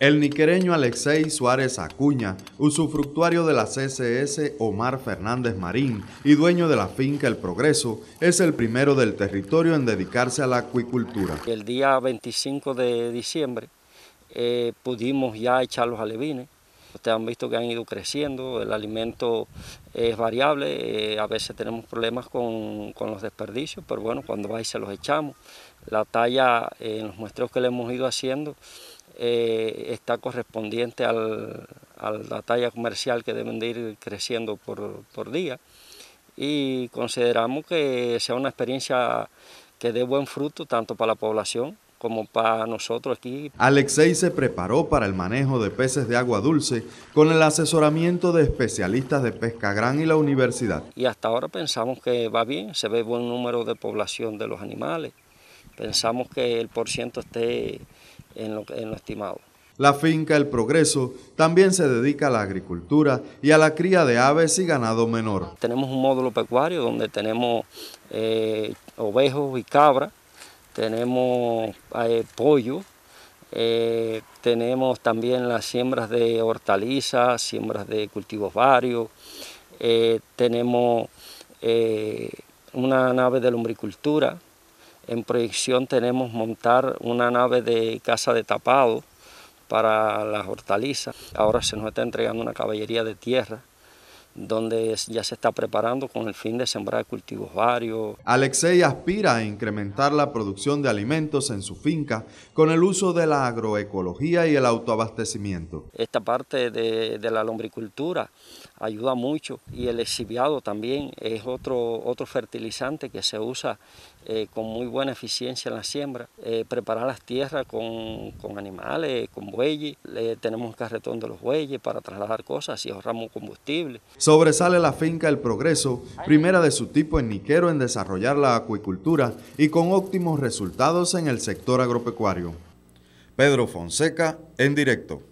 El niquereño Alexei Suárez Acuña, usufructuario de la CSS Omar Fernández Marín y dueño de la finca El Progreso, es el primero del territorio en dedicarse a la acuicultura. El día 25 de diciembre eh, pudimos ya echar los alevines. Ustedes han visto que han ido creciendo, el alimento es variable, eh, a veces tenemos problemas con, los desperdicios, pero bueno, cuando va y se los echamos. La talla eh, en los muestreos que le hemos ido haciendo eh, está correspondiente al, a la talla comercial que deben de ir creciendo por, día y consideramos que sea una experiencia que dé buen fruto tanto para la población como para nosotros aquí. Alexei se preparó para el manejo de peces de agua dulce con el asesoramiento de especialistas de Pesca Gran y la universidad. Y hasta ahora pensamos que va bien, se ve buen número de población de los animales, pensamos que el porciento esté en lo, estimado. La finca El Progreso también se dedica a la agricultura y a la cría de aves y ganado menor. Tenemos un módulo pecuario donde tenemos eh, ovejos y cabras, tenemos eh, pollo, eh, tenemos también las siembras de hortalizas, siembras de cultivos varios, tenemos una nave de lombricultura, en proyección tenemos montar una nave de casa de tapado para las hortalizas. Ahora se nos está entregando una caballería de tierra donde ya se está preparando con el fin de sembrar cultivos varios. Alexei aspira a incrementar la producción de alimentos en su finca con el uso de la agroecología y el autoabastecimiento. Esta parte de, la lombricultura ayuda mucho y el exhibiado también es otro, fertilizante que se usa eh, con muy buena eficiencia en la siembra. Eh, preparar las tierras con, animales, con bueyes, tenemos un carretón de los bueyes para trasladar cosas y ahorramos combustible. Sobresale la finca El Progreso, primera de su tipo en Niquero en desarrollar la acuicultura y con óptimos resultados en el sector agropecuario. Pedro Fonseca, en directo.